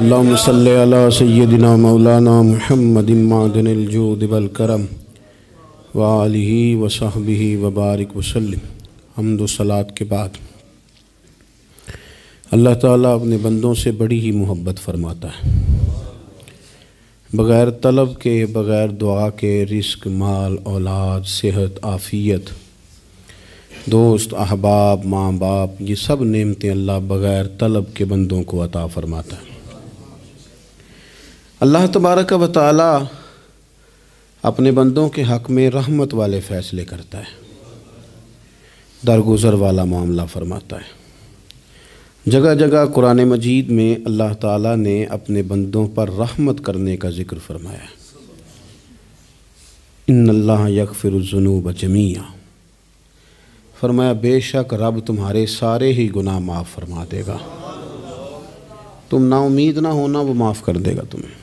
अल्लाम सल सैदिना मौलाना महमद मादनजोदबलकरम वाली वसाहबी वबारक वसलम हमदोसलात के बाद अल्लाह ताला अपने बंदों से बड़ी ही मोहब्बत फ़रमाता है बग़ैर तलब के बग़ैर दुआ के रिस्क माल औलाद सेहत आफ़ियत दोस्त अहबाब माँ बाप ये सब नेमतें अल्लाह बग़ैर तलब के बंदों को अता फ़रमाता है अल्लाह तबारक व ताली अपने बंदों के हक़ में रहमत वाले फ़ैसले करता है दरगुजर वाला मामला फरमाता है जगह जगह कुरान मजीद में अल्लाह ताला ने अपने बंदों पर रहमत करने का ज़िक्र फरमाया है इन अल्लाह जुनूब जमिया फरमाया बेशक रब तुम्हारे सारे ही गुनाह माफ़ फरमा देगा तुम ना उम्मीद ना होना वो माफ़ कर देगा तुम्हें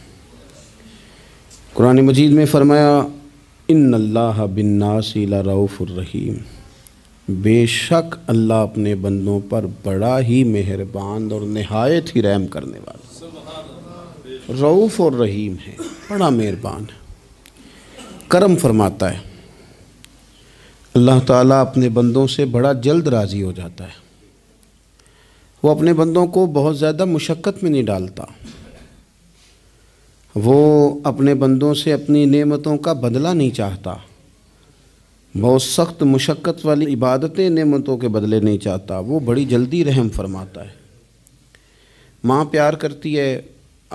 कुरान मजीद में फ़रमाया इन अल्लाह बिन्नासीलाउफ़ुररहीम बेशक अल्लाह अपने बंदों पर बड़ा ही मेहरबान और नहायत ही रहम करने वाला रऊफ़ और रहीम है बड़ा मेहरबान है करम फरमाता है अल्लाह ताला अपने बंदों से बड़ा जल्द राज़ी हो जाता है वो अपने बंदों को बहुत ज़्यादा मुशक्क़त में नहीं डालता वो अपने बंदों से अपनी नेमतों का बदला नहीं चाहता बहुत सख्त मुशक्क़त वाली इबादतें नेमतों के बदले नहीं चाहता वो बड़ी जल्दी रहम फरमाता है माँ प्यार करती है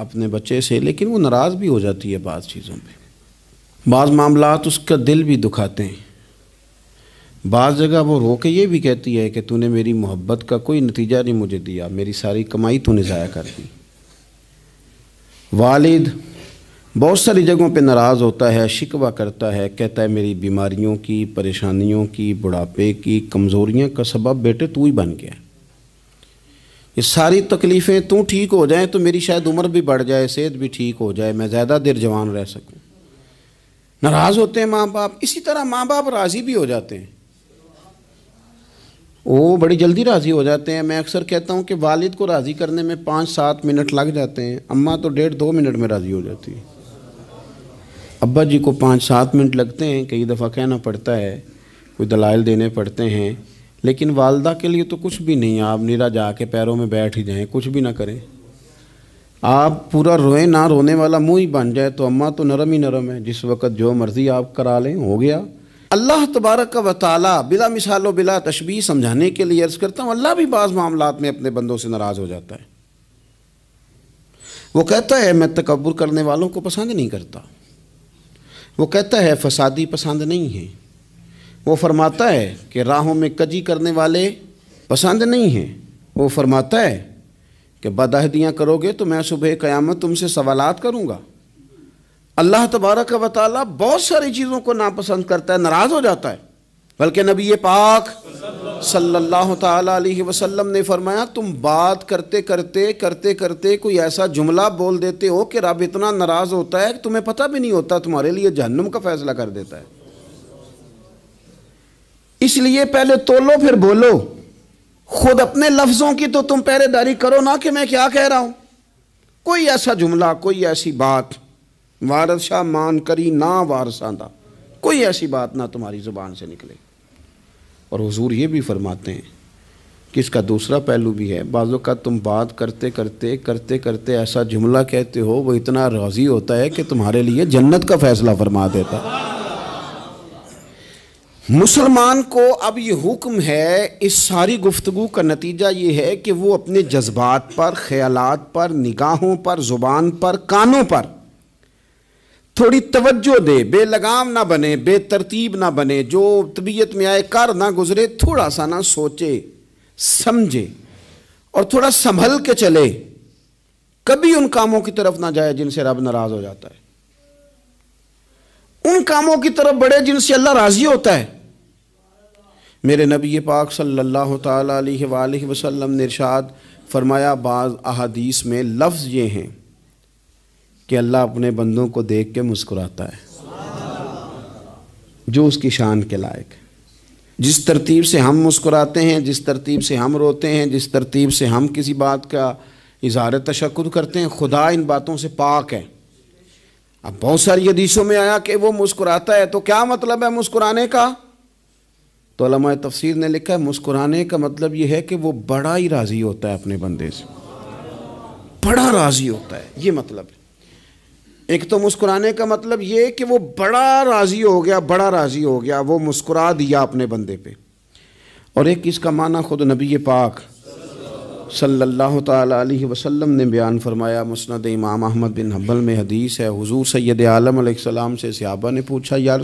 अपने बच्चे से लेकिन वो नाराज़ भी हो जाती है बाज़ चीज़ों पे बाज़ मामला उसका दिल भी दुखाते हैं बाज़ जगह वो रो के ये भी कहती है कि तूने मेरी मोहब्बत का कोई नतीजा नहीं मुझे दिया मेरी सारी कमाई तूने ज़ाया कर दी वालिद बहुत सारी जगहों पे नाराज़ होता है शिकवा करता है कहता है मेरी बीमारियों की परेशानियों की बुढ़ापे की कमज़ोरियाँ का सबब बेटे तू ही बन गया ये सारी तकलीफ़ें तू ठीक हो जाए तो मेरी शायद उम्र भी बढ़ जाए सेहत भी ठीक हो जाए मैं ज़्यादा देर जवान रह सकूँ नाराज़ होते हैं माँ बाप इसी तरह माँ बाप राज़ी भी हो जाते हैं वो बड़ी जल्दी राज़ी हो जाते हैं मैं अक्सर कहता हूँ कि वालिद को राज़ी करने में पाँच सात मिनट लग जाते हैं अम्मा तो डेढ़ दो मिनट में राज़ी हो जाती है अब्बा जी को पाँच सात मिनट लगते हैं कई दफ़ा कहना पड़ता है कोई दलाइल देने पड़ते हैं लेकिन वालदा के लिए तो कुछ भी नहीं आप निरा जा के पैरों में बैठ ही जाएँ कुछ भी ना करें आप पूरा रोए ना रोने वाला मुंह ही बन जाए तो अम्मा तो नरम ही नरम है जिस वक्त जो मर्ज़ी आप करा लें हो गया अल्लाह तबारक का वताला बिला मिसाल बिला तशबी समझाने के लिए अर्ज़ करता हूँ अल्लाह भी बाज़ मामला में अपने बंदों से नाराज़ हो जाता है वो कहता है मैं तकबर करने वालों को पसंद नहीं करता वो कहता है फसादी पसंद नहीं है वो फरमाता है कि राहों में कजी करने वाले पसंद नहीं हैं वो फरमाता है कि बदहदियाँ करोगे तो मैं सुबह क़यामत तुमसे सवाल करूँगा अल्लाह तबारक का बताला बहुत सारी चीज़ों को नापसंद करता है नाराज़ हो जाता है बल्कि नबी पाक सल्लल्लाहु अलैहि वसल्लम ने फरमाया तुम बात करते करते करते करते कोई ऐसा जुमला बोल देते हो कि रब इतना नाराज़ होता है कि तुम्हें पता भी नहीं होता तुम्हारे लिए जहन्नुम का फैसला कर देता है इसलिए पहले तोलो फिर बोलो खुद अपने लफ्ज़ों की तो तुम पहरेदारी करो ना कि मैं क्या कह रहा हूं कोई ऐसा जुमला कोई ऐसी बात वारसा मान करी ना वारसा कोई ऐसी बात ना तुम्हारी ज़ुबान से निकले और हुजूर ये भी फरमाते हैं कि इसका दूसरा पहलू भी है बाज़ों का तुम बात करते करते करते करते ऐसा जुमला कहते हो वो इतना राज़ी होता है कि तुम्हारे लिए जन्नत का फ़ैसला फरमा देता मुसलमान को अब ये हुक्म है इस सारी गुफ्तु का नतीजा ये है कि वो अपने जज्बात पर ख्यालात पर निगाहों पर ज़ुबान पर कानों पर थोड़ी तवज्जो दे बेलगाम ना बने बेतरतीब ना बने जो तबीयत में आए कर ना गुजरे थोड़ा सा ना सोचे समझे और थोड़ा संभल के चले कभी उन कामों की तरफ ना जाए जिनसे रब नाराज हो जाता है उन कामों की तरफ बढ़े जिनसे अल्लाह राजी होता है मेरे नबी पाक सल्लल्लाहु अलैहि वसल्लम ने इरशाद फरमाया बाज़ अहादीस में लफ्ज़ ये हैं कि अल्लाह अपने बंदों को देख के मुस्कुराता है जो उसकी शान के लायक है जिस तरतीब से हम मुस्कुराते हैं जिस तरतीब से हम रोते हैं जिस तरतीब से हम किसी बात का इजहार तशक् करते हैं खुदा इन बातों से पाक है अब बहुत सारी हदीसों में आया कि वो मुस्कुराता है तो क्या मतलब है मुस्कुराने का तो तफसीर ने लिखा है मुस्कुराने का मतलब ये है कि वो बड़ा ही राज़ी होता है अपने बंदे से बड़ा राज़ी होता है ये मतलब है एक तो मुस्कुराने का मतलब ये कि वो बड़ा राज़ी हो गया बड़ा राज़ी हो गया वो मुस्कुरा दिया अपने बंदे पे और एक इसका माना खुद नबी पाक सल्लल्लाहु अलैहि वसल्लम ने बयान फरमाया मुस्नद इमाम अहमद बिन हब्बल में हदीस है हुजूर सैद आलम सलाम से सहाबा ने पूछा या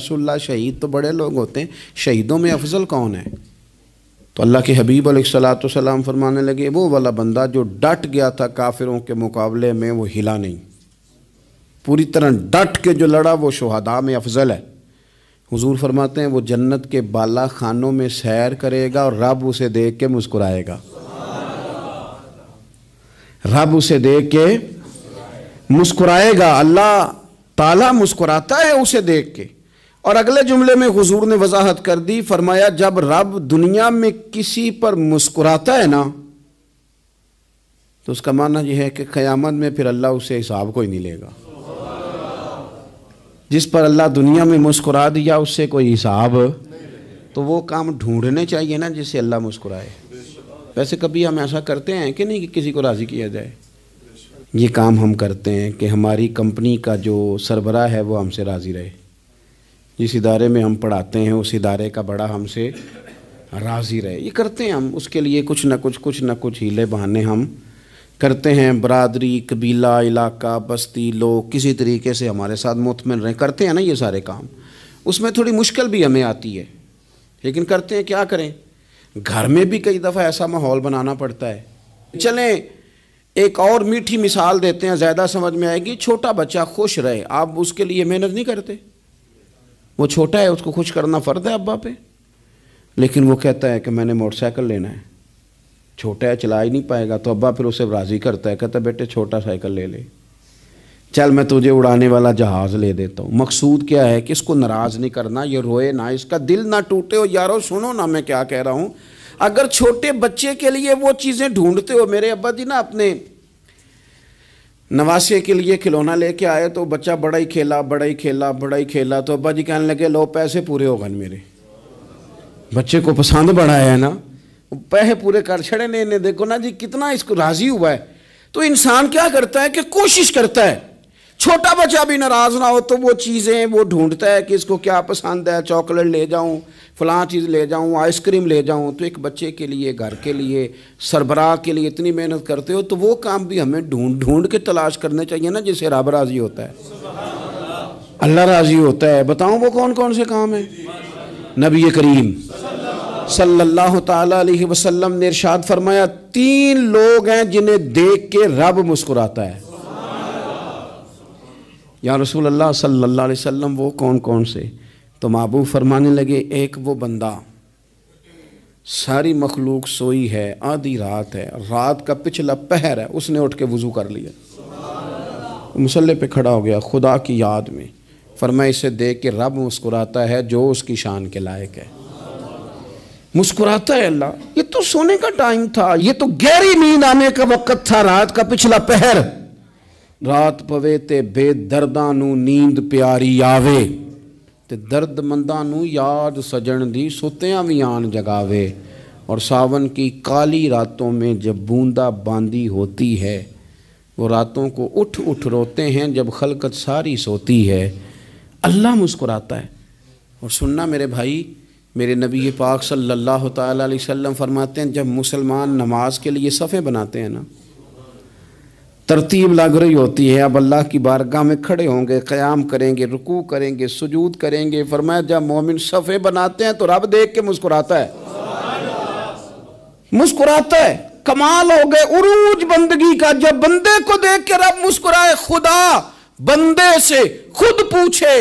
शहीद तो बड़े लोग होते हैं शहीदों में अफजल कौन है तो अल्लाह के हबीब सलाम फरमाने लगे वो वाला बंदा जो डट गया था काफिरों के मुकाबले में वो हिला नहीं पूरी तरह डट के जो लड़ा वो शहदा में अफजल है हुजूर फरमाते हैं वो जन्नत के बाला खानों में सैर करेगा और रब उसे देख के मुस्कुराएगा रब उसे देख के मुस्कुराएगा अल्लाह ताला मुस्कुराता है उसे देख के और अगले जुमले में हुजूर ने वजाहत कर दी फरमाया जब रब दुनिया में किसी पर मुस्कुराता है ना तो उसका मानना यह है कि क़यामत में फिर अल्लाह उसे हिसाब को ही नहीं लेगा जिस पर अल्लाह दुनिया में मुस्कुरा दिया उससे कोई हिसाब तो वो काम ढूंढने चाहिए ना जिससे अल्लाह मुस्कुराए वैसे कभी हम ऐसा करते हैं कि नहीं कि किसी को राज़ी किया जाए ये काम हम करते हैं कि हमारी कंपनी का जो सरबरा है वो हमसे राज़ी रहे जिस इदारे में हम पढ़ाते हैं उस इदारे का बड़ा हमसे राज़ी रहे ये करते हैं हम उसके लिए कुछ ना कुछ कुछ ना कुछ हीले बहाने हम करते हैं बरदरी कबीला इलाका बस्ती लोग किसी तरीके से हमारे साथ मुतमिन रहें करते हैं ना ये सारे काम उसमें थोड़ी मुश्किल भी हमें आती है लेकिन करते हैं क्या करें घर में भी कई दफ़ा ऐसा माहौल बनाना पड़ता है चलें एक और मीठी मिसाल देते हैं ज़्यादा समझ में आएगी छोटा बच्चा खुश रहे आप उसके लिए मेहनत नहीं करते वो छोटा है उसको खुश करना फ़र्द है अब्बा पे लेकिन वो कहता है कि मैंने मोटरसाइकिल लेना है छोटा है चला ही नहीं पाएगा तो अब्बा फिर उसे राज़ी करता है कहता बेटे छोटा साइकिल ले ले चल मैं तुझे उड़ाने वाला जहाज़ ले देता हूँ मकसूद क्या है कि इसको नाराज़ नहीं करना ये रोए ना इसका दिल ना टूटे हो यारो सुनो ना मैं क्या कह रहा हूँ अगर छोटे बच्चे के लिए वो चीज़ें ढूंढते हो मेरे अब्बा जी ना अपने नवासे के लिए खिलौना लेके आए तो बच्चा बड़ा ही खेला बड़ा ही खेला बड़ा ही खेला तो अब्बा जी कहने लगे लो पैसे पूरे हो गए मेरे बच्चे को पसंद बढ़ाया है ना पैसे पूरे कर छड़े ने इन्हें देखो ना जी कितना इसको राजी हुआ है तो इंसान क्या करता है कि कोशिश करता है छोटा बच्चा भी नाराज ना हो तो वो चीज़ें वो ढूंढता है कि इसको क्या पसंद है चॉकलेट ले जाऊं फलां चीज़ ले जाऊं आइसक्रीम ले जाऊं तो एक बच्चे के लिए घर के लिए सरबराह के लिए इतनी मेहनत करते हो तो वो काम भी हमें ढूंढ ढूंढ के तलाश करने चाहिए ना जिससे रब राजी होता है अल्लाह राजी होता है बताऊँ वो कौन कौन से काम है नबी करीम सल्लल्लाहु अलैहि वसल्लम ने इरशाद फरमाया तीन लोग हैं जिन्हें देख के रब मुस्कुराता है या रसूल अल्लाह अलैहि वसल्लम वो कौन कौन से तो महबूब फरमाने लगे एक वो बंदा सारी मखलूक सोई है आधी रात है रात का पिछला पहर है उसने उठ के वज़ू कर लिया मुसल्ले पे खड़ा हो गया खुदा की याद में फरमाया इसे देख के रब मुस्कुराता है जो उसकी शान के लायक है मुस्कुराता है अल्लाह ये तो सोने का टाइम था ये तो गहरी नींद आने का वक्त था रात का पिछला पहर रात पवे ते बेदर्दां नींद प्यारी आवे ते ਤੇ ਦਰਦਮੰਦਾਂ ਨੂੰ ਯਾਦ ਸਜਣ ਦੀ ਸੁੱਤਿਆਂ ਵੀ ਆਣ जगावे और सावन की काली रातों में जब बूंदा बांदी होती है वो रातों को उठ उठ रोते हैं जब खलकत सारी सोती है अल्लाह मुस्कुराता है और सुनना मेरे भाई मेरे नबी पाक सल्लल्लाहु अलैहि वसल्लम फरमाते हैं जब मुसलमान नमाज के लिए सफ़े बनाते हैं ना तरतीब लग रही होती है अब अल्लाह की बारगाह में खड़े होंगे क़याम करेंगे रुकू करेंगे सुजूद करेंगे फरमाया जब मोमिन सफ़े बनाते हैं तो रब देख के मुस्कुराता है मुस्कुराता है कमाल हो गए उरूज बंदगी का जब बंदे को देख के रब मुस्कुराए खुदा बंदे से खुद पूछे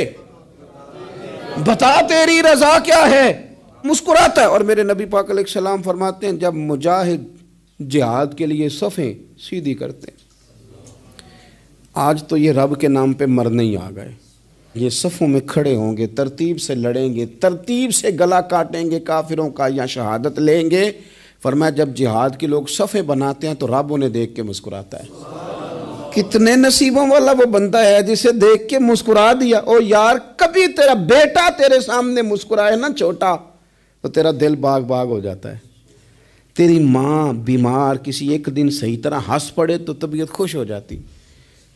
बता तेरी रजा क्या है मुस्कुराता है और मेरे नबी पाक सलाम फरमाते हैं जब मुजाहिद जिहाद के लिए सफ़ें सीधी करते हैं आज तो ये रब के नाम पे मरने ही आ गए ये सफ़ों में खड़े होंगे तरतीब से लड़ेंगे तरतीब से गला काटेंगे काफिरों का या शहादत लेंगे फरमाया जब जिहाद के लोग सफ़े बनाते हैं तो रब उन्हें देख के मुस्कुराता है कितने नसीबों वाला वो बंदा है जिसे देख के मुस्कुरा दिया ओ यार कभी तेरा बेटा तेरे सामने मुस्कुराए ना छोटा तो तेरा दिल बाग बाग हो जाता है तेरी माँ बीमार किसी एक दिन सही तरह हंस पड़े तो तबीयत खुश हो जाती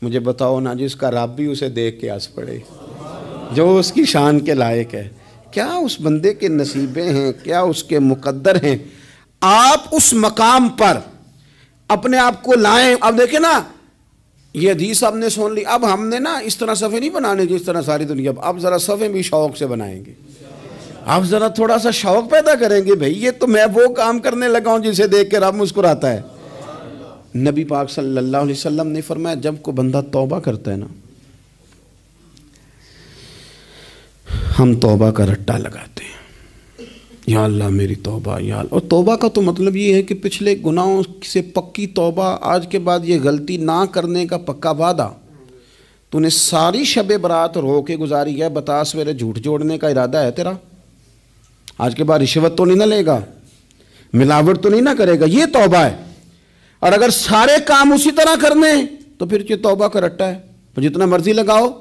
मुझे बताओ ना जिसका रब भी उसे देख के हंस पड़े जो उसकी शान के लायक है क्या उस बंदे के नसीबे हैं क्या उसके मुकद्दर हैं आप उस मकाम पर अपने आप को लाएं अब देखें ना ये सब ने सुन ली अब हमने ना इस तरह सफ़े नहीं बनाने जिस तरह सारी दुनिया अब ज़रा सफ़े भी शौक से बनाएंगे अब ज़रा थोड़ा सा शौक पैदा करेंगे भाई ये तो मैं वो काम करने लगा हूँ जिसे देख के रब मुस्कुराता है नबी पाक सल्लल्लाहु अलैहि वसल्लम ने फरमाया जब को बंदा तौबा करता है ना हम तौबा का रट्टा लगाते हैं या अल्लाह मेरी तोबा या और तोबा का तो मतलब ये है कि पिछले गुनाहों से पक्की तोबा आज के बाद ये गलती ना करने का पक्का वादा तूने सारी शब बरात रो के गुजारी है बता सवेरे झूठ जोड़ने का इरादा है तेरा आज के बाद रिश्वत तो नहीं ना लेगा मिलावट तो नहीं ना करेगा ये तोबा है और अगर सारे काम उसी तरह करने तो फिर ये तोबा का रट्टा है जितना मर्जी लगाओ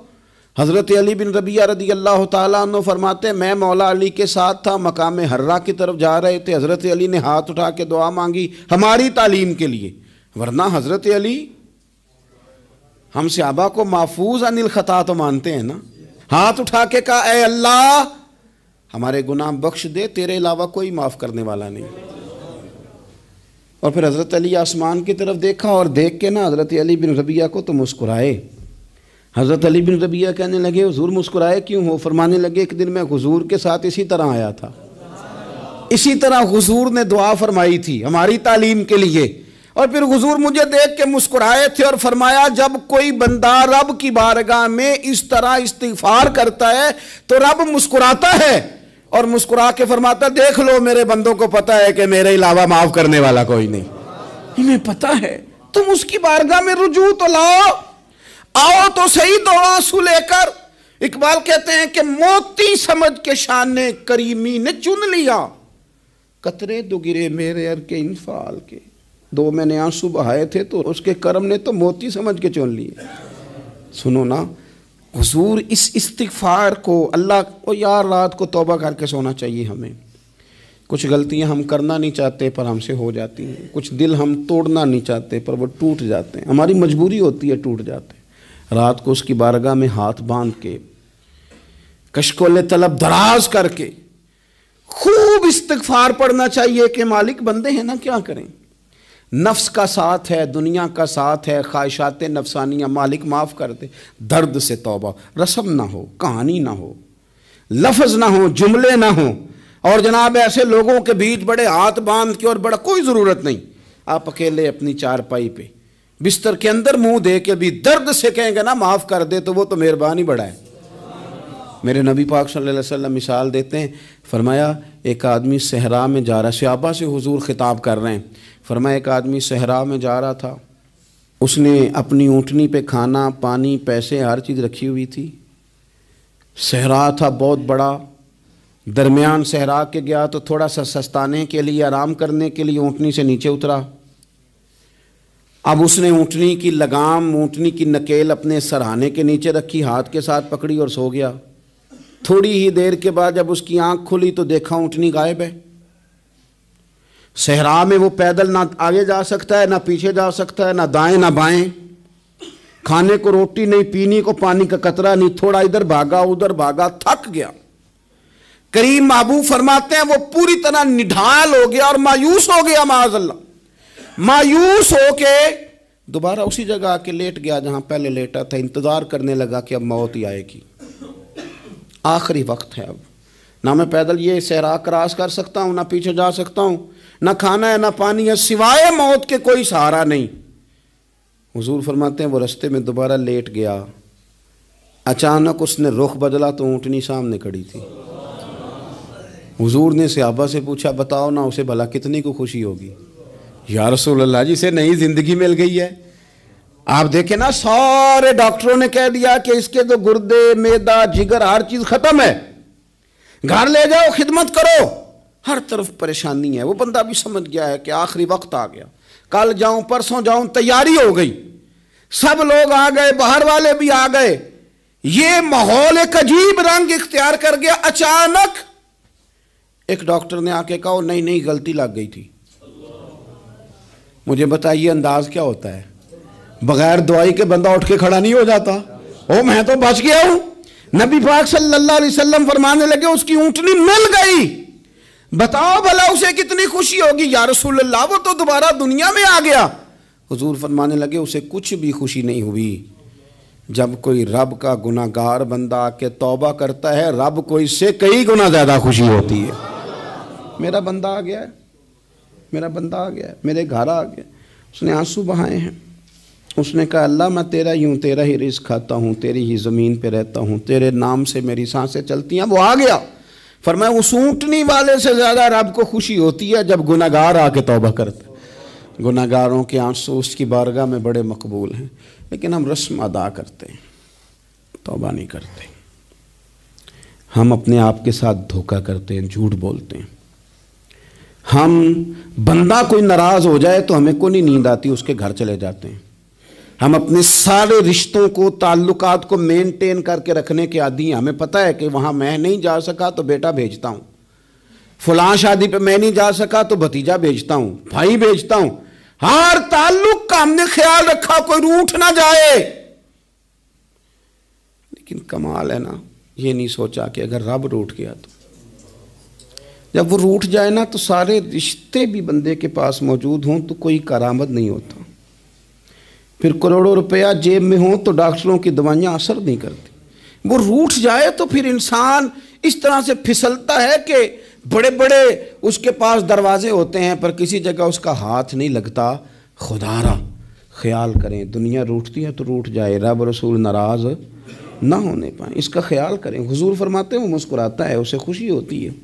हज़रत अली बिन रबिया रदी अल्लाह तु फरमाते मैं मौला अली के साथ था मकाम हर्रा की तरफ जा रहे थे हज़रत अली ने हाथ उठा के दुआ मांगी हमारी तालीम के लिए वरना हज़रत अली हम सिबा को महफूज अनिल ख़ता तो मानते हैं ना हाथ उठा के कहा ए अल्लाह हमारे गुनाह बख्श दे तेरे अलावा कोई माफ़ करने वाला नहीं और फिर हज़रत अली आसमान की तरफ देखा और देख के ना हज़रत अली बिन रबिया को तो मुस्कुराए हज़रत अली बिन रबिया कहने लगे हजूर मुस्कुराए क्यों हो फरमाने लगे एक दिन मैं हजूर के साथ इसी तरह आया था इसी तरह हजूर ने दुआ फरमाई थी हमारी तालीम के लिए और फिर हजूर मुझे देख के मुस्कुराए थे और फरमाया जब कोई बंदा रब की बारगाह में इस तरह इस्तीफार करता है तो रब मुस्कुराता है और मुस्कुरा के फरमाता देख लो मेरे बंदों को पता है कि मेरे अलावा माफ करने वाला कोई नहीं इन्हें पता है तुम उसकी बारगाह में रुजू तो लाओ आओ तो सही दो आंसू लेकर इकबाल कहते हैं कि मोती समझ के शान करीमी ने चुन लिया कतरे दो गिरे मेरे अर के इनफाल के दो मैंने आंसू बहाए थे तो उसके कर्म ने तो मोती समझ के चुन लिए सुनो ना हजूर इस इस्तफार को अल्लाह को यार रात को तोबा करके सोना चाहिए हमें कुछ गलतियां हम करना नहीं चाहते पर हमसे हो जाती हैं कुछ दिल हम तोड़ना नहीं चाहते पर वो टूट जाते हैं हमारी मजबूरी होती है टूट जाते हैं रात को उसकी बारगाह में हाथ बांध के कशकोल तलब दराज करके खूब इस्तफार पढ़ना चाहिए कि मालिक बंदे हैं ना क्या करें नफ्स का साथ है दुनिया का साथ है ख्वाहिशात नफसानियाँ मालिक माफ़ कर दे दर्द से तोबा रसम ना हो कहानी ना हो लफज ना हो जुमले ना हो और जनाब ऐसे लोगों के बीच बड़े हाथ बांध के और बड़ा कोई ज़रूरत नहीं आप अकेले अपनी चारपाई पर बिस्तर के अंदर मुंह दे के भी दर्द से कहेंगे ना माफ़ कर दे तो वो तो मेहरबानी बढ़ाए मेरे नबी पाक सल्लल्लाहु अलैहि वसल्लम मिसाल देते हैं फरमाया एक आदमी सहरा में जा रहा सियाबा से हुजूर खिताब कर रहे हैं फरमाया एक आदमी सहरा में जा रहा था उसने अपनी ऊँटनी पे खाना पानी पैसे हर चीज़ रखी हुई थी सहरा था बहुत बड़ा दरमियान सहरा के गया तो थोड़ा सा सस्ताने के लिए आराम करने के लिए ऊँटनी से नीचे उतरा अब उसने ऊँटनी की लगाम ऊँटनी की नकेल अपने सराहाने के नीचे रखी हाथ के साथ पकड़ी और सो गया थोड़ी ही देर के बाद जब उसकी आंख खुली तो देखा ऊँटनी गायब है सहरा में वो पैदल ना आगे जा सकता है ना पीछे जा सकता है ना दाएं ना बाएं खाने को रोटी नहीं पीने को पानी का कतरा नहीं थोड़ा इधर भागा उधर भागा थक गया करीम महबूब फरमाते हैं वो पूरी तरह निढाल हो गया और मायूस हो गया माजल्ला मायूस होके दोबारा उसी जगह आके लेट गया जहां पहले लेटा था इंतजार करने लगा कि अब मौत ही आएगी आखिरी वक्त है अब ना मैं पैदल ये सहरा क्रॉस कर सकता हूँ ना पीछे जा सकता हूँ ना खाना है ना पानी है सिवाय मौत के कोई सहारा नहीं हुजूर फरमाते हैं वो रस्ते में दोबारा लेट गया अचानक उसने रुख बदला तो ऊँटनी सामने खड़ी थी हुजूर ने सहाबा से पूछा बताओ ना उसे भला कितनी को खुशी होगी या अल्लाह जी से नई जिंदगी मिल गई है आप देखें ना सारे डॉक्टरों ने कह दिया कि इसके तो गुर्दे मैदा जिगर हर चीज खत्म है घर ले जाओ खिदमत करो हर तरफ परेशानी है वो बंदा भी समझ गया है कि आखिरी वक्त आ गया कल जाऊं परसों जाऊं तैयारी हो गई सब लोग आ गए बाहर वाले भी आ गए ये माहौल एक अजीब रंग इख्तियार कर गया अचानक एक डॉक्टर ने आके कहा नहीं नहीं गलती लग गई थी मुझे बताइए अंदाज क्या होता है बगैर दुआई के बंदा उठ के खड़ा नहीं हो जाता ओ मैं तो बच गया हूं नबी पाक सल्लल्लाहु अलैहि वसल्लम फरमाने लगे उसकी ऊँटनी मिल गई बताओ भला उसे कितनी खुशी होगी या रसूल अल्लाह वो तो दोबारा दुनिया में आ गया हुजूर फरमाने लगे उसे कुछ भी खुशी नहीं हुई जब कोई रब का गुनागार बंदा आके तौबा करता है रब को इससे कई गुना ज़्यादा खुशी होती है मेरा बंदा आ गया है मेरा बंदा आ गया मेरे घर आ गया उसने आंसू बहाए हैं उसने कहा अल्लाह मैं तेरा यूँ तेरा ही रिज खाता हूँ तेरी ही ज़मीन पे रहता हूँ तेरे नाम से मेरी सांसें चलती हैं वो आ गया फिर मैं उस ऊँटनी वाले से ज़्यादा रब को खुशी होती है जब गुनागार आके तोबा करते गुनागारों के आंसू उसकी बारगाह में बड़े मकबूल हैं लेकिन हम रस्म अदा करते हैं तोबा नहीं करते हम अपने आप के साथ धोखा करते हैं झूठ बोलते हैं हम बंदा कोई नाराज़ हो जाए तो हमें को नहीं नींद आती उसके घर चले जाते हैं हम अपने सारे रिश्तों को ताल्लुकात को मेंटेन करके रखने के आदि हैं हमें पता है कि वहां मैं नहीं जा सका तो बेटा भेजता हूँ फलां शादी पे मैं नहीं जा सका तो भतीजा भेजता हूँ भाई भेजता हूँ हर ताल्लुक का हमने ख्याल रखा कोई रूठ ना जाए लेकिन कमाल है ना ये नहीं सोचा कि अगर रब रूठ गया तो जब वो रूठ जाए ना तो सारे रिश्ते भी बंदे के पास मौजूद हों तो कोई करामद नहीं होता फिर करोड़ों रुपया जेब में हो तो डॉक्टरों की दवाइयाँ असर नहीं करती वो रूठ जाए तो फिर इंसान इस तरह से फिसलता है कि बड़े बड़े उसके पास दरवाजे होते हैं पर किसी जगह उसका हाथ नहीं लगता खुदारा ख्याल करें दुनिया रूठती है तो रूठ जाए रब रसूल नाराज़ ना होने पाए इसका ख्याल करें हुजूर फरमाते हैं वो मुस्कुराता है उसे खुशी होती है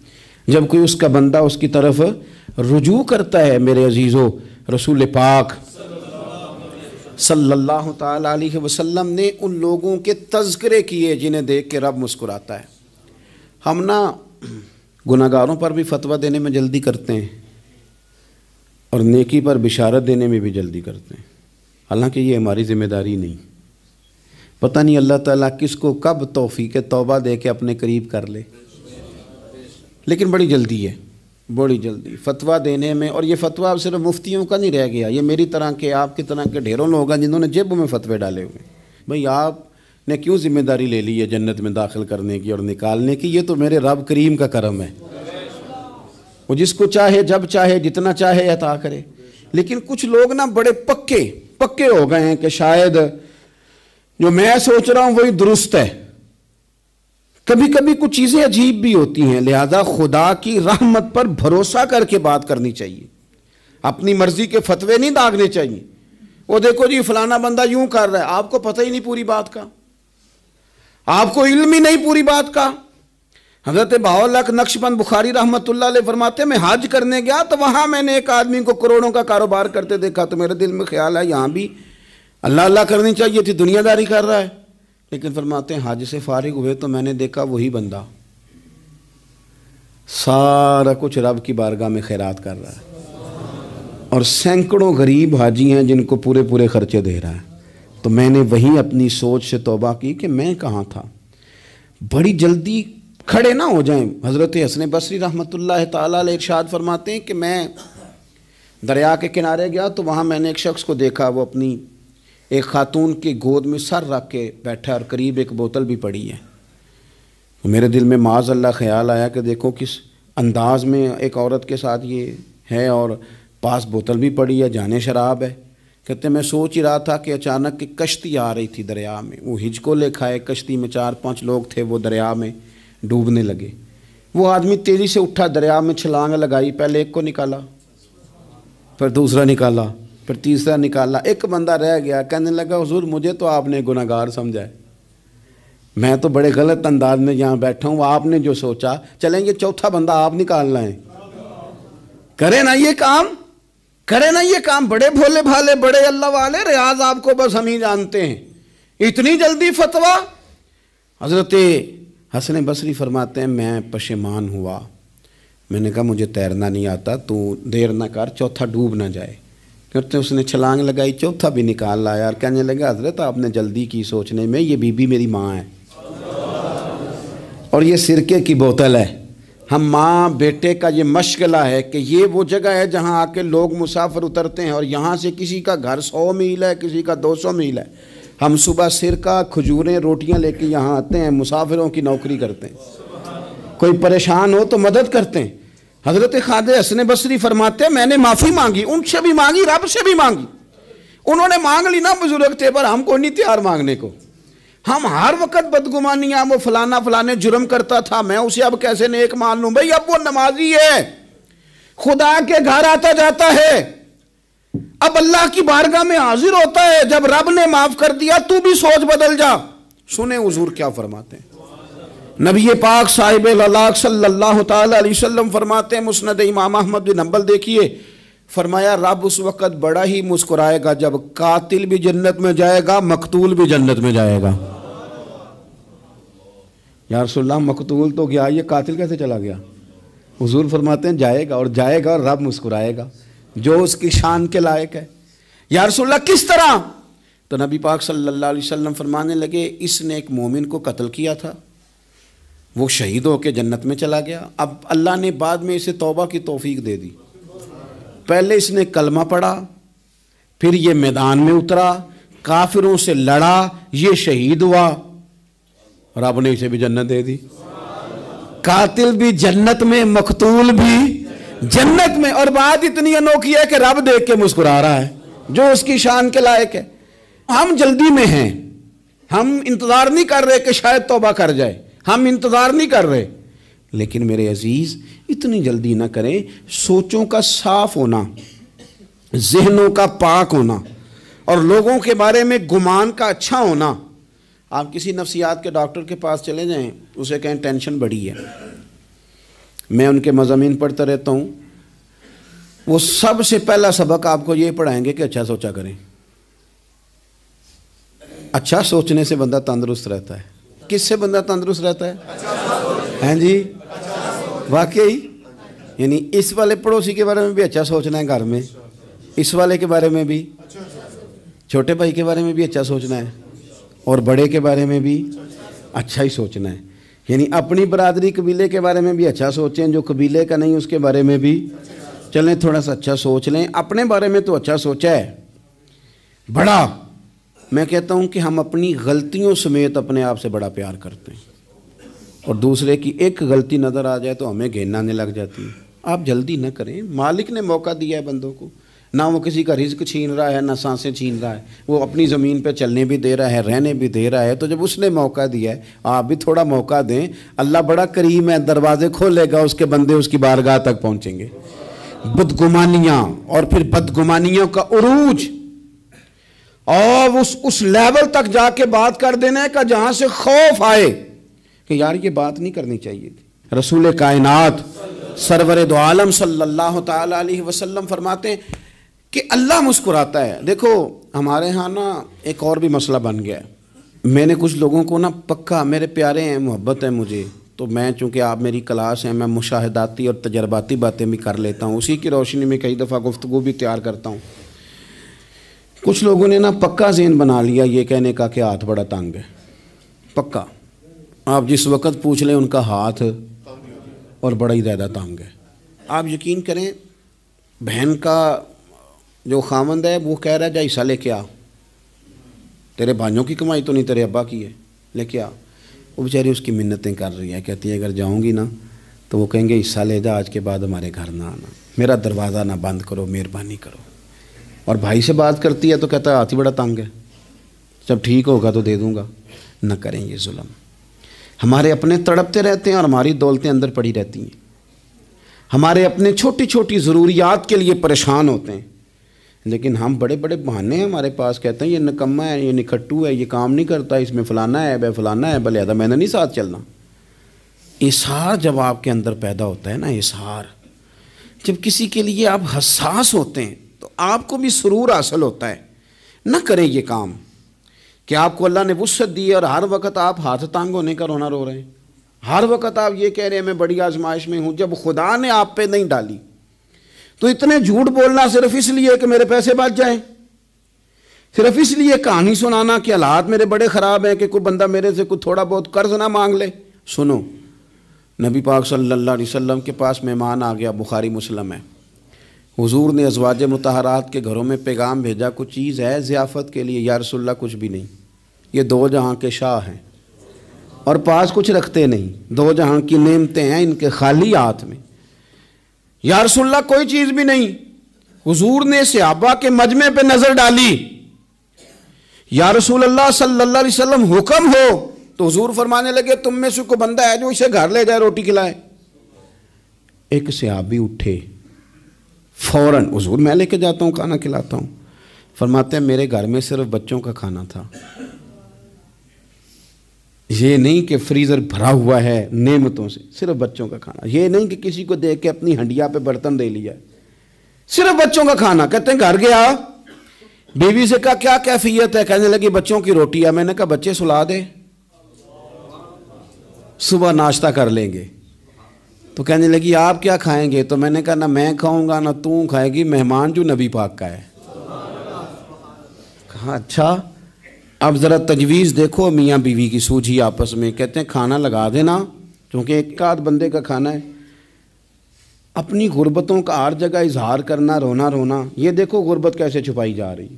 जब कोई उसका बंदा उसकी तरफ रुजू करता है मेरे अजीज़ो रसूल पाक सल्लल्लाहु अलैहि वसल्लम ने उन लोगों के तस्करे किए जिन्हें देख के रब मुस्कुराता है हम ना गुनागारों पर भी फतवा देने में जल्दी करते हैं और नेकी पर बिशारत देने में भी जल्दी करते हैं हालांकि ये हमारी ज़िम्मेदारी नहीं पता नहीं अल्लाह ताला किसको कब तोफ़ी के तौबा दे के अपने करीब कर ले लेकिन बड़ी जल्दी है बड़ी जल्दी फतवा देने में और ये फतवा अब सिर्फ मुफ्तियों का नहीं रह गया ये मेरी तरह के आपकी तरह के ढेरों लोग हैं जिन्होंने जेब में फतवे डाले हुए भाई आप ने क्यों जिम्मेदारी ले ली है जन्नत में दाखिल करने की और निकालने की ये तो मेरे रब करीम का करम है वो जिसको चाहे जब चाहे जितना चाहे अता करे लेकिन कुछ लोग ना बड़े पक्के पक्के हो गए हैं कि शायद जो मैं सोच रहा हूँ वही दुरुस्त है कभी कभी कुछ चीज़ें अजीब भी होती हैं लिहाजा खुदा की रहमत पर भरोसा करके बात करनी चाहिए अपनी मर्जी के फतवे नहीं दागने चाहिए वो देखो जी फलाना बंदा यूं कर रहा है आपको पता ही नहीं पूरी बात का आपको इल्म ही नहीं पूरी बात का हजरत बावलक नक्शबंद बुखारी रहमत फरमाते मैं हज करने गया तो वहाँ मैंने एक आदमी को करोड़ों का कारोबार करते देखा तो मेरे दिल में ख्याल है यहाँ भी अल्लाह अल्लाह करनी चाहिए थी दुनियादारी कर रहा है लेकिन फरमाते हैं हाज से फारिग हुए तो मैंने देखा वही बंदा सारा कुछ रब की बारगाह में खैरात कर रहा है और सैकड़ों गरीब हाजी हैं जिनको पूरे पूरे खर्चे दे रहा है तो मैंने वही अपनी सोच से तोबा की कि मैं कहाँ था बड़ी जल्दी खड़े ना हो जाएं हज़रत हसन बसरी रहमत तरशाद फरमाते हैं कि मैं दरिया के किनारे गया तो वहाँ मैंने एक शख्स को देखा वो अपनी एक खातून की गोद में सर रख के बैठा और करीब एक बोतल भी पड़ी है तो मेरे दिल में माज अल्लाह ख्याल आया कि देखो किस अंदाज में एक औरत के साथ ये है और पास बोतल भी पड़ी है जाने शराब है कहते मैं सोच ही रहा था कि अचानक एक कश्ती आ रही थी दरिया में वो हिजको लेखा है कश्ती में चार पांच लोग थे वो दरिया में डूबने लगे वो आदमी तेज़ी से उठा दरिया में छलांग लगाई पहले एक को निकाला फिर दूसरा निकाला फिर तीसरा निकाला एक बंदा रह गया कहने लगा हजूर मुझे तो आपने गुनागार समझा मैं तो बड़े गलत अंदाज में यहाँ बैठा हूँ आपने जो सोचा चलेंगे चौथा बंदा आप निकालना है करे ना ये काम करे ना ये काम बड़े भोले भाले बड़े अल्लाह वाले रियाज आपको बस हम ही जानते हैं इतनी जल्दी फतवा हजरत हसन बसरी फरमाते हैं मैं पशेमान हुआ मैंने कहा मुझे तैरना नहीं आता तू देर ना कर चौथा डूब ना जाए फिर तो उसने छलांग लगाई चौथा भी निकाल लाया और कहने लगा हजरत आपने जल्दी की सोचने में ये बीबी मेरी माँ है और ये सिरके की बोतल है हम माँ बेटे का ये मशगला है कि ये वो जगह है जहाँ आके लोग मुसाफिर उतरते हैं और यहाँ से किसी का घर सौ मील है किसी का दो सौ मील है हम सुबह सिरका खजूरें रोटियाँ लेके यहाँ आते हैं मुसाफिरों की नौकरी करते हैं कोई परेशान हो तो मदद करते हैं हजरत खाद हसन बसरी फरमाते मैंने माफ़ी मांगी उनसे भी मांगी रब से भी मांगी उन्होंने मांग ली ना बुजुर्ग थे पर हमको नहीं तैयार मांगने को हम हर वक्त बदगुमानिया वो फलाना फलाने जुर्म करता था मैं उसे अब कैसे नेक मान लू भाई अब वो नमाजी है खुदा के घर आता जाता है अब अल्लाह की बारगाह में हाजिर होता है जब रब ने माफ कर दिया तू भी सोच बदल जा सुने हजूर क्या फरमाते हैं नबी पाक साहिब ललाक सल्लल्लाहु अलैहि वसल्लम फरमाते मुस्नद इमाम अहमद बिन हम्बल देखिए फरमाया रब उस वक़्त बड़ा ही मुस्कुराएगा जब कातिल भी जन्नत में जाएगा मकतूल भी जन्नत में जाएगा सुल्ला मकतूल तो गया ये कातिल कैसे चला गया हजूर फरमाते हैं जाएगा और जाएगा और रब मुस्कुराएगा जो उसकी शान के लायक है सुल्ला किस तरह तो नबी पाक सल्लल्लाहु अलैहि वसल्लम फरमाने लगे इसने एक मोमिन को कत्ल किया था वो शहीद होकर जन्नत में चला गया अब अल्लाह ने बाद में इसे तोबा की तोफीक दे दी पहले इसने कलमा पढ़ा फिर ये मैदान में उतरा काफिरों से लड़ा ये शहीद हुआ रब ने इसे भी जन्नत दे दी कातिल भी जन्नत में मकतूल भी जन्नत में और बात इतनी अनोखी है कि रब देख के मुस्कुरा रहा है जो उसकी शान के लायक है हम जल्दी में हैं हम इंतजार नहीं कर रहे कि शायद तोबा कर जाए हम इंतज़ार नहीं कर रहे लेकिन मेरे अजीज़ इतनी जल्दी ना करें सोचों का साफ होना जहनों का पाक होना और लोगों के बारे में गुमान का अच्छा होना आप किसी नफसियात के डॉक्टर के पास चले जाएं उसे कहें टेंशन बढ़ी है मैं उनके मजामीन पढ़ता रहता हूँ वो सबसे पहला सबक आपको ये पढ़ाएंगे कि अच्छा सोचा करें अच्छा सोचने से बंदा तंदुरुस्त रहता है किससे बंदा तंदुरुस्त रहता है हैं जी वाकई यानी इस वाले पड़ोसी के बारे में भी अच्छा सोचना है घर में इस वाले के बारे में भी छोटे भाई के बारे में भी अच्छा सोचना है और बड़े के बारे में भी अच्छा ही सोचना है यानी अपनी बरादरी कबीले के बारे में भी अच्छा सोचें जो कबीले का नहीं उसके बारे में भी चलें थोड़ा सा अच्छा सोच लें अपने बारे में तो अच्छा सोचा है बड़ा मैं कहता हूं कि हम अपनी गलतियों समेत अपने आप से बड़ा प्यार करते हैं और दूसरे की एक गलती नज़र आ जाए तो हमें घेरनाने लग जाती है आप जल्दी ना करें मालिक ने मौका दिया है बंदों को ना वो किसी का रिज्क छीन रहा है ना सांसें छीन रहा है वो अपनी ज़मीन पे चलने भी दे रहा है रहने भी दे रहा है तो जब उसने मौका दिया है आप भी थोड़ा मौका दें अल्लाह बड़ा करीम है दरवाजे खोलेगा उसके बंदे उसकी बारगाह तक पहुँचेंगे बदगुमानियाँ और फिर बदगुमानियों का उरूज और उस उस लेवल तक जाके बात कर देने का जहां से खौफ आए कि यार ये बात नहीं करनी चाहिए थी रसूल कायनात सरवर दो आलम सल्लल्लाहु अलैहि वसल्लम फरमाते हैं कि अल्लाह मुस्कुराता है देखो हमारे यहाँ ना एक और भी मसला बन गया है मैंने कुछ लोगों को ना पक्का मेरे प्यारे हैं मोहब्बत है मुझे तो मैं चूँकि आप मेरी क्लास हैं मैं मुशाहदाती और तजर्बाती बातें भी कर लेता हूँ उसी की रोशनी में कई दफ़ा गुफ्तु भी तैयार करता हूँ कुछ लोगों ने ना पक्का जेन बना लिया ये कहने का कि हाथ बड़ा तंग है पक्का आप जिस वक्त पूछ लें उनका हाथ और बड़ा ही ज़्यादा तंग है आप यकीन करें बहन का जो खामंद है वो कह रहा है जा हिस्सा लेके आ तेरे भाइयों की कमाई तो नहीं तेरे अब्बा की है लेके आ वो बेचारी उसकी मिन्नतें कर रही है कहती है अगर जाऊँगी ना तो वो कहेंगे हिस्सा ले जा आज के बाद हमारे घर ना आना मेरा दरवाज़ा ना बंद करो मेहरबानी करो और भाई से बात करती है तो कहता है हाथ ही बड़ा तंग है जब ठीक होगा तो दे दूँगा न करें ये जुल्म हमारे अपने तड़पते रहते हैं और हमारी दौलतें अंदर पड़ी रहती हैं हमारे अपने छोटी छोटी ज़रूरियात के लिए परेशान होते हैं लेकिन हम बड़े बड़े बहाने हमारे पास कहते हैं ये निकम्मा है ये निकट्टू है ये काम नहीं करता इसमें फ़लाना है बह फलाना है भले मैंने नहीं साथ चलना इसार जब आपके अंदर पैदा होता है ना इसार जब किसी के लिए आप हसास होते हैं आपको भी सुरूर हासिल होता है ना करें ये काम कि आपको अल्लाह ने वसत दी और हर वक्त आप हाथ तांग होने का रोना रो रहे हैं हर वक्त आप ये कह रहे हैं मैं बड़ी आजमाइश में हूँ जब खुदा ने आप पे नहीं डाली तो इतने झूठ बोलना सिर्फ इसलिए कि मेरे पैसे बच जाए सिर्फ इसलिए कहानी सुनाना कि हालात मेरे बड़े ख़राब हैं कि कोई बंदा मेरे से कुछ थोड़ा बहुत कर्ज ना मांग ले सुनो नबी पाक सल्लल्लाहु अलैहि वसल्लम के पास मेहमान आ गया बुखारी मुस्लिम है हुजूर ने अजवाज मतहरात के घरों में पैगाम भेजा कुछ चीज़ है ज़ियाफ़त के लिए या रसुल्ला कुछ भी नहीं ये दो जहाँ के शाह हैं और पास कुछ रखते नहीं दो जहाँ की नेमते हैं इनके खाली हाथ में या रसुल्ला कोई चीज़ भी नहीं हुजूर ने सहाबा के मजमे पे नज़र डाली या रसूल अल्लाह हुक्म हो तो हुजूर फरमाने लगे तुम में से कोई बंदा है जो इसे घर ले जाए रोटी खिलाए एक सहाबी उठे फौरन हजूर मैं लेके जाता हूँ खाना खिलाता हूँ फरमाते हैं मेरे घर में सिर्फ बच्चों का खाना था ये नहीं कि फ्रीज़र भरा हुआ है नेमतों से सिर्फ बच्चों का खाना ये नहीं कि किसी को देख के अपनी हंडिया पे बर्तन दे लिया सिर्फ बच्चों का खाना कहते हैं घर गया बीवी से कहा क्या कैफियत है कहने लगी बच्चों की रोटी है मैंने कहा बच्चे सुला दे सुबह नाश्ता कर लेंगे तो कहने लगी आप क्या खाएंगे तो मैंने कहा ना मैं खाऊंगा ना तू खाएगी मेहमान जो नबी पाक का है कहा अच्छा अब ज़रा तजवीज़ देखो मियाँ बीवी की सूझी आपस में कहते हैं खाना लगा देना क्योंकि एक आध बंदे का खाना है अपनी गुर्बतों का हर जगह इजहार करना रोना रोना ये देखो गुर्बत कैसे छुपाई जा रही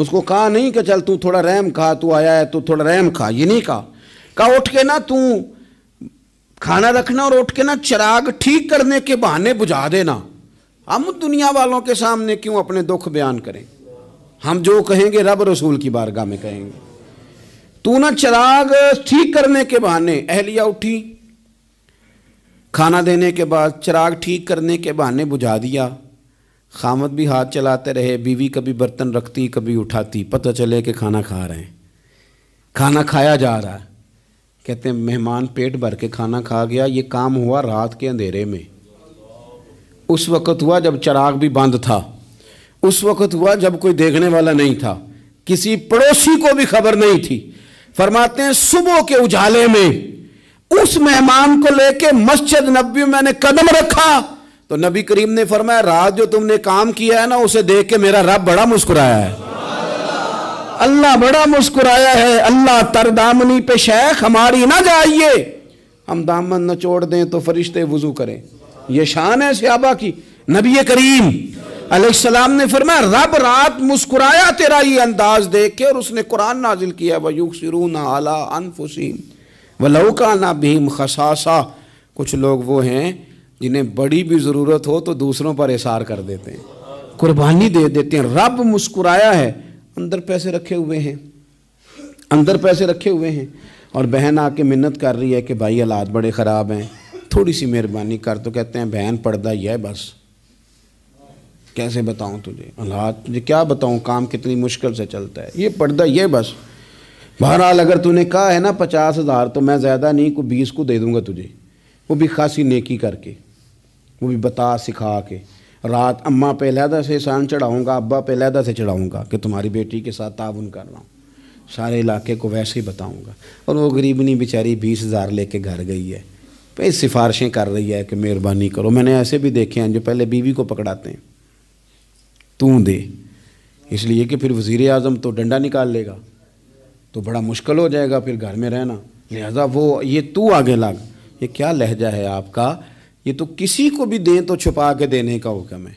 उसको कहा नहीं कि चल तू थोड़ा रहम खा तू आया है तू थोड़ा रहम खा ये नहीं कहा उठ के ना तू खाना रखना और उठ के ना चिराग ठीक करने के बहाने बुझा देना हम दुनिया वालों के सामने क्यों अपने दुख बयान करें हम जो कहेंगे रब रसूल की बारगाह में कहेंगे तू ना चिराग ठीक करने के बहाने अहलिया उठी खाना देने के बाद चिराग ठीक करने के बहाने बुझा दिया खामद भी हाथ चलाते रहे बीवी कभी बर्तन रखती कभी उठाती पता चले कि खाना खा रहे हैं खाना खाया जा रहा है कहते हैं मेहमान पेट भर के खाना खा गया ये काम हुआ रात के अंधेरे में उस वक़्त हुआ जब चराग भी बंद था उस वक़्त हुआ जब कोई देखने वाला नहीं था किसी पड़ोसी को भी खबर नहीं थी फरमाते हैं सुबह के उजाले में उस मेहमान को लेके मस्जिद नबी मैंने कदम रखा तो नबी करीम ने फरमाया रात जो तुमने काम किया है ना उसे देख के मेरा रब बड़ा मुस्कुराया है अल्लाह बड़ा मुस्कुराया है अल्लाह तर दामनी पे शेख हमारी ना जाइए हम दामन न छोड़ दें तो फरिश्ते वजू करें यह शान है सहाबा की नबी करीम अलैहिस्सलाम ने फरमाया रब रात मुस्कुराया तेरा ये अंदाज देख के और उसने कुरान नाजिल किया वयुग सिरून आला व वलौका ना भीम खसासा कुछ लोग वो हैं जिन्हें बड़ी भी ज़रूरत हो तो दूसरों पर एसार कर देते हैं कुर्बानी दे देते हैं रब मुस्कुराया है अंदर पैसे रखे हुए हैं अंदर पैसे रखे हुए हैं और बहन आके मिन्नत कर रही है कि भाई हालात बड़े ख़राब हैं थोड़ी सी मेहरबानी कर तो कहते हैं बहन पढ़दा ही है बस कैसे बताऊं तुझे हालात तुझे क्या बताऊं काम कितनी मुश्किल से चलता है ये पढ़दा यह बस बहरहाल अगर तूने कहा है ना पचास हज़ार तो मैं ज़्यादा नहीं को बीस को दे दूँगा तुझे वो भी खासी नेकी करके वो भी बता सिखा के रात अम्मा पे लहदा से शान चढ़ाऊँगा अब्बा पे लहदा से चढ़ाऊँगा कि तुम्हारी बेटी के साथ ताउन कर रहा हूँ सारे इलाके को वैसे ही बताऊँगा और वो गरीबनी बेचारी बीस हज़ार ले घर गई है भाई सिफारिशें कर रही है कि मेहरबानी करो मैंने ऐसे भी देखे हैं जो पहले बीवी को पकड़ाते हैं तू दे इसलिए कि फिर वज़ी अजम तो डंडा निकाल लेगा तो बड़ा मुश्किल हो जाएगा फिर घर में रहना लिहाजा वो ये तू आगे लग ये क्या लहजा है आपका ये तो किसी को भी दें तो छुपा के देने का हुक्म है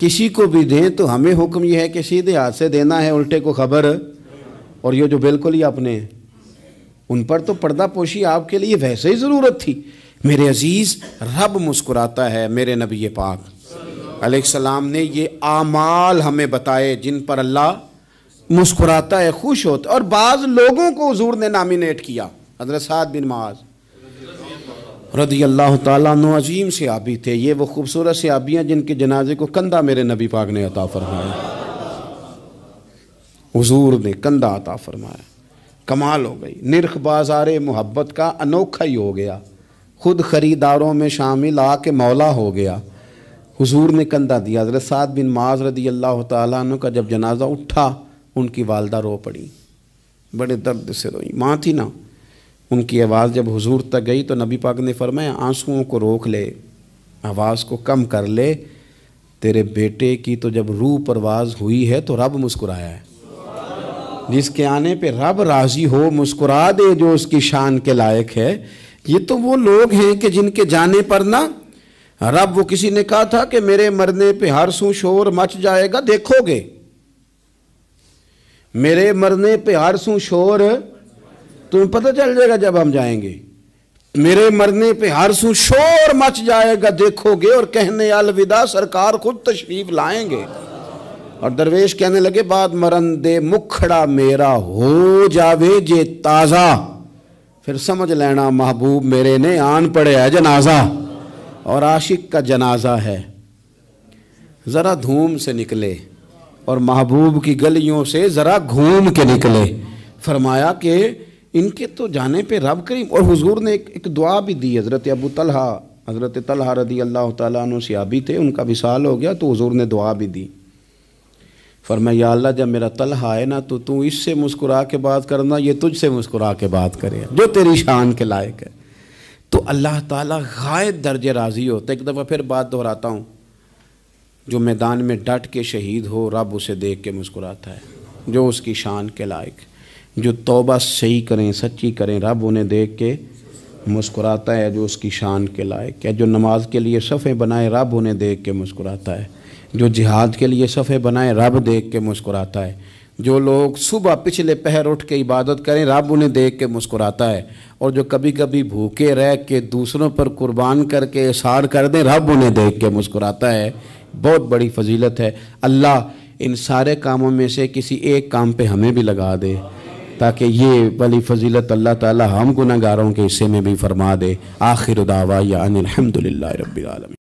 किसी को भी दें तो हमें हुक्म यह है कि सीधे हाथ से देना है उल्टे को खबर और ये जो बिल्कुल ही अपने उन पर तो पर्दा पोशी आपके लिए वैसे ही ज़रूरत थी मेरे अजीज़ रब मुस्कुराता है मेरे नबी पाक सलाम ने ये आमाल हमें बताए जिन पर अल्लाह मुस्कुराता है खुश होता और बाज़ लोगों को हजूर ने नामिनेट किया हजरत साद बिन माज रदी अल्लाह तजीम से आबी थे ये वो खूबसूरत से आबियाँ जिनके जनाजे को कंधा मेरे नबी पाक ने अता फरमाया हजूर ने कंधा अता फरमाया कमाल हो गई निरख बाजार मोहब्बत का अनोखा ही हो गया खुद ख़रीदारों में शामिल आके मौला हो गया हजूर ने कंधा दिया हजरत सात बिन माज रदी अल्लाह तु का जब जनाजा उठा उनकी वालदा रो पड़ी बड़े दर्द से रोई माँ थी ना उनकी आवाज़ जब हुजूर तक गई तो नबी पाक ने फरमाया आंसुओं को रोक ले आवाज़ को कम कर ले तेरे बेटे की तो जब रूह परवाज हुई है तो रब मुस्कुराया है जिसके आने पे रब राज़ी हो मुस्कुरा दे जो उसकी शान के लायक है ये तो वो लोग हैं कि जिनके जाने पर ना रब वो किसी ने कहा था कि मेरे मरने पे हर सू शोर मच जाएगा देखोगे मेरे मरने पे हर सू शोर तुम्हें पता चल जाएगा जब हम जाएंगे मेरे मरने पे हर सू शोर मच जाएगा देखोगे और कहने अलविदा सरकार खुद तशरीफ लाएंगे और दरवेश कहने लगे बाद मरन दे मुखड़ा मेरा हो जावे जे ताज़ा फिर समझ लेना महबूब मेरे ने आन पड़े है जनाजा और आशिक का जनाजा है ज़रा धूम से निकले और महबूब की गलियों से ज़रा घूम के निकले फरमाया कि इनके तो जाने पे रब करीम और हुजूर ने एक, एक दुआ भी दी हज़रत अबू तलहा हज़रत तलहा रदी अल्लाह तबी थे उनका विशाल हो गया तो हजूर ने दुआ भी दी फरमा या अल्लाह जब मेरा तलहा आए ना तो तू इससे मुस्कुरा के बात करना ये तुझसे मुस्कुरा के बात करे जो तेरी शान के लायक है तो अल्लाह ताला गायद दर्जे राज़ी होता एक दफ़ा फिर बात दोहराता हूँ जो मैदान में डट के शहीद हो रब उसे देख के मुस्कुराता है जो उसकी शान के लायक जो तौबा सही करें सच्ची करें रब उन्हें देख के मुस्कुराता है जो उसकी शान के लायक है जो नमाज के लिए सफ़े बनाए रब उन्हें देख के मुस्कुराता है जो जिहाद के लिए सफ़े बनाए रब देख के मुस्कुराता है जो लोग सुबह पिछले पहर उठ के इबादत करें रब उन्हें देख के मुस्कुराता है और जो कभी कभी भूखे रह के दूसरों पर कुर्बान करके इशार कर दें रब उन्हें देख के मुस्कुराता है बहुत बड़ी फजीलत है अल्लाह इन सारे कामों में से किसी एक काम पे हमें भी लगा दे ताकि ये वाली फजीलत अल्लाह ताला हम गुनागारों के हिस्से में भी फरमा दे आखिर दावा या अनिलहमदिल्ला रबीआलम